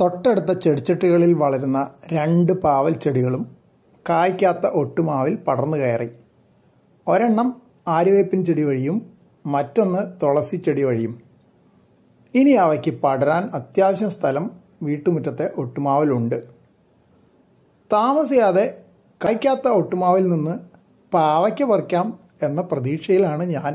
തൊട്ടടുത്ത ചെടിച്ചട്ടികളിൽ വളരുന്ന രണ്ട് പാവൽ ചെടികളും കായ്ക്കാത്ത ഒട്ടുമാവിൽ പടർന്നു കയറി ഒരെണ്ണം ആര്യവേപ്പിൻ ചെടി വഴിയും മറ്റൊന്ന് തുളസി ചെടി വഴിയും ഇനി അവയ്ക്ക് പടരാൻ അത്യാവശ്യം സ്ഥലം വീട്ടുമുറ്റത്തെ ഒട്ടുമാവിലുണ്ട് താമസിയാതെ കായ്ക്കാത്ത ഒട്ടുമാവിൽ നിന്ന് പാവയ്ക്ക് പറിക്കാം എന്ന പ്രതീക്ഷയിലാണ് ഞാൻ